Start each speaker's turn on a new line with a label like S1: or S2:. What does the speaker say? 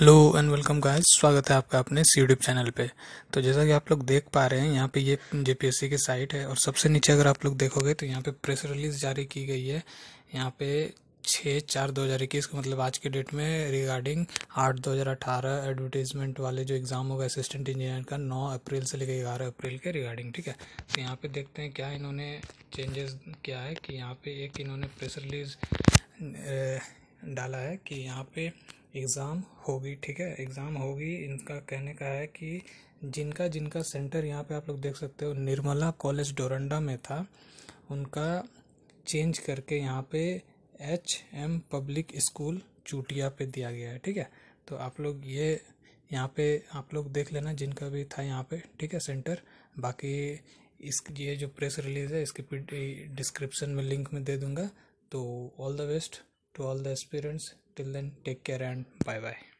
S1: hello and welcome guys स्वागत है आपका अपने यूट्यूब चैनल पे तो जैसा कि आप लोग देख पा रहे हैं यहाँ पे ये जेपीएससी की साइट है और सबसे नीचे अगर आप लोग देखोगे तो यहाँ पे प्रेस रिलीज जारी की गई है यहाँ पे छः चार दो हज़ार इक्कीस को मतलब आज के डेट में रिगार्डिंग आठ दो हज़ार अठारह एडवर्टीजमेंट वाले जो एग्ज़ाम होगा असिस्टेंट इंजीनियर का नौ अप्रैल से लेकर ग्यारह अप्रैल के रिगार्डिंग ठीक है तो यहाँ पे देखते हैं क्या इन्होंने चेंजेस किया है कि यहाँ पे एक इन्होंने प्रेस रिलीज डाला है कि यहाँ पे एग्ज़ाम होगी ठीक है एग्ज़ाम होगी इनका कहने का है कि जिनका जिनका सेंटर यहाँ पे आप लोग देख सकते हो निर्मला कॉलेज डोरंडा में था उनका चेंज करके यहाँ पे H M public school Chutia पे दिया गया है ठीक है तो आप लोग ये यहाँ पे आप लोग देख लेना जिनका भी था यहाँ पे ठीक है सेंटर बाकी इस ये जो प्रेस रिलीज़ है इसकी डिस्क्रिप्शन में लिंक में दे दूँगा तो all the best to all the aspirants till then take care and bye bye